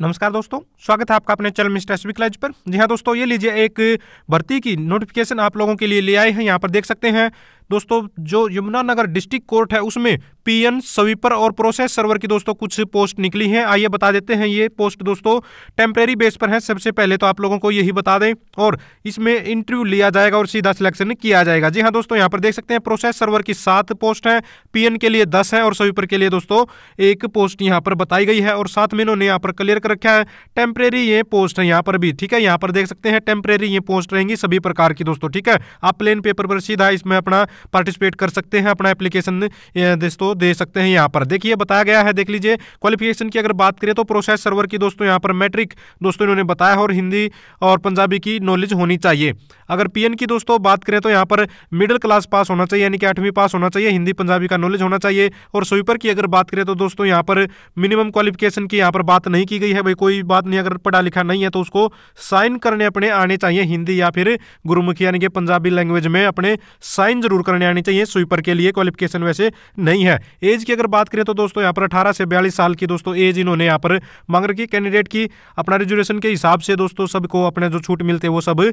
नमस्कार दोस्तों स्वागत है आपका अपने चैनल मिस्टर एसविक लाइज पर जी हाँ दोस्तों ये लीजिए एक भर्ती की नोटिफिकेशन आप लोगों के लिए ले आए हैं यहाँ पर देख सकते हैं दोस्तों जो यमुनानगर डिस्ट्रिक्ट कोर्ट है उसमें पीएन स्वीपर और प्रोसेस सर्वर की दोस्तों कुछ पोस्ट निकली हैं आइए बता देते हैं ये पोस्ट दोस्तों टेम्प्रेरी बेस पर है सबसे पहले तो आप लोगों को यही बता दें और इसमें इंटरव्यू लिया जाएगा और सीधा सिलेक्शन किया जाएगा जी हाँ दोस्तों यहाँ पर देख सकते हैं प्रोसेस सर्वर की सात पोस्ट हैं पी के लिए दस हैं और स्वीपर के लिए दोस्तों एक पोस्ट यहाँ पर बताई गई है और साथ में इन्होंने यहाँ पर क्लियर कर रखा है टेम्प्रेरी ये पोस्ट है यहाँ पर भी ठीक है यहाँ पर देख सकते हैं टेम्प्रेरी ये पोस्ट रहेंगी सभी प्रकार की दोस्तों ठीक है आप प्लेन पेपर पर सीधा इसमें अपना पार्टिसिपेट कर सकते हैं अपना एप्लीकेशन दोस्तों दे सकते हैं यहाँ पर देखिए बताया गया है देख लीजिए क्वालिफिकेशन की अगर बात करें तो प्रोसेस सर्वर की दोस्तों यहाँ पर मैट्रिक दोस्तों इन्होंने बताया और हिंदी और पंजाबी की नॉलेज होनी चाहिए अगर पीएन की दोस्तों बात करें तो यहाँ पर मिडिल क्लास पास होना चाहिए यानी कि आठवीं पास होना चाहिए हिंदी पंजाबी का नॉलेज होना चाहिए और स्वीपर की अगर बात करें तो दोस्तों यहाँ पर मिनिमम क्वालिफिकेशन की यहाँ पर बात नहीं की गई है भाई कोई बात नहीं अगर पढ़ा लिखा नहीं है तो उसको साइन करने अपने आने चाहिए हिंदी या फिर गुरुमुखी यानी कि पंजाबी लैंग्वेज में अपने साइन जरूर करने आनी चाहिए स्वीपर के लिए क्वालिफिकेशन वैसे नहीं है एज की अगर बात करें तो दोस्तों यहाँ पर अठारह से बयालीस साल की दोस्तों एज इन्होंने यहाँ पर मांग रखी कैंडिडेट की अपना रिजर्वेशन के हिसाब से दोस्तों सबको अपने जो छूट मिलते वो सब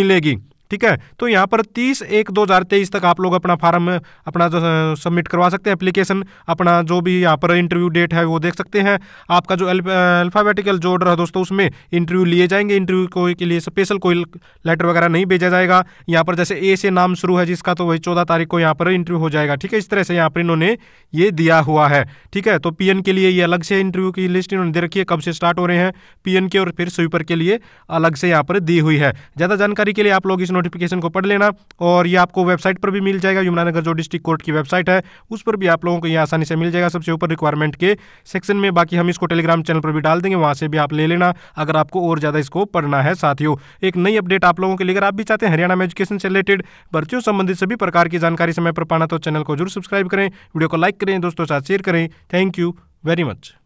मिलेगी ठीक है तो यहाँ पर तीस एक दो हज़ार तेईस तक आप लोग अपना फार्म अपना जो सबमिट करवा सकते हैं एप्लीकेशन अपना जो भी यहाँ पर इंटरव्यू डेट है वो देख सकते हैं आपका जो अल्फ़ाबेटिकल जो ऑर्डर है दोस्तों उसमें इंटरव्यू लिए जाएंगे इंटरव्यू के लिए स्पेशल कोई लेटर वगैरह नहीं भेजा जाएगा यहाँ पर जैसे ए से नाम शुरू है जिसका तो वही चौदह तारीख को यहाँ पर इंटरव्यू हो जाएगा ठीक है इस तरह से यहाँ पर इन्होंने ये दिया हुआ है ठीक है तो पी के लिए ये अलग से इंटरव्यू की लिस्ट इन्होंने दे रखी है कब से स्टार्ट हो रहे हैं पी के और फिर स्वीपर के लिए अलग से यहाँ पर दी हुई है ज़्यादा जानकारी के लिए आप लोग इस नोटिफिकेशन को पढ़ लेना और ये आपको वेबसाइट पर भी मिल जाएगा यमुनानगर जो डिस्ट्रिक्ट कोर्ट की वेबसाइट है उस पर भी आप लोगों को ये आसानी से मिल जाएगा सबसे ऊपर रिक्वायरमेंट के सेक्शन में बाकी हम इसको टेलीग्राम चैनल पर भी डाल देंगे वहाँ से भी आप ले लेना अगर आपको और ज़्यादा इसको पढ़ना है साथियों एक नई अपडेट आप लोगों के लिए अगर आप भी चाहते हैं हरियाणा में एजुकेशन से रिलेटेड भर्तियों संबंधित सभी प्रकार की जानकारी समय पर पाना तो चैनल को जरूर सब्सक्राइब करें वीडियो को लाइक करें दोस्तों साथ शेयर करें थैंक यू वेरी मच